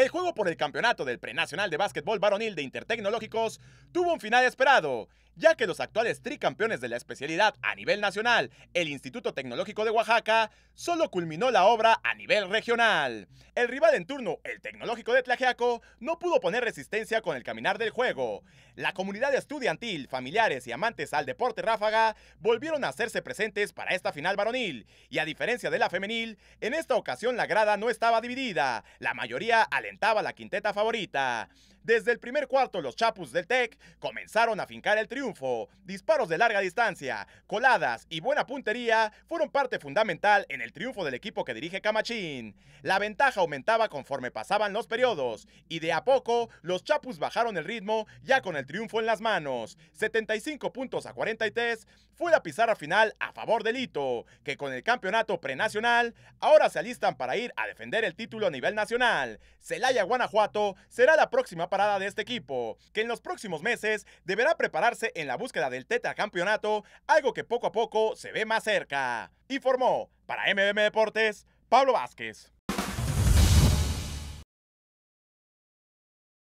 El juego por el campeonato del Prenacional de Básquetbol Varonil de Intertecnológicos tuvo un final esperado, ya que los actuales tricampeones de la especialidad a nivel nacional, el Instituto Tecnológico de Oaxaca, solo culminó la obra a nivel regional. El rival en turno, el Tecnológico de Tlajeaco, no pudo poner resistencia con el caminar del juego. La comunidad estudiantil, familiares y amantes al deporte ráfaga volvieron a hacerse presentes para esta final varonil, y a diferencia de la femenil, en esta ocasión la grada no estaba dividida, la mayoría alentaba la quinteta favorita. Desde el primer cuarto los chapus del TEC comenzaron a fincar el triunfo. Disparos de larga distancia, coladas y buena puntería fueron parte fundamental en el triunfo del equipo que dirige Camachín. La ventaja aumentaba conforme pasaban los periodos y de a poco los Chapus bajaron el ritmo ya con el triunfo en las manos. 75 puntos a 43 fue la pizarra final a favor del Hito, que con el campeonato prenacional ahora se alistan para ir a defender el título a nivel nacional. Celaya Guanajuato será la próxima parada de este equipo, que en los próximos meses deberá prepararse en la búsqueda del Campeonato algo que poco a poco se ve más cerca. Informó para MBM Deportes, Pablo Vázquez.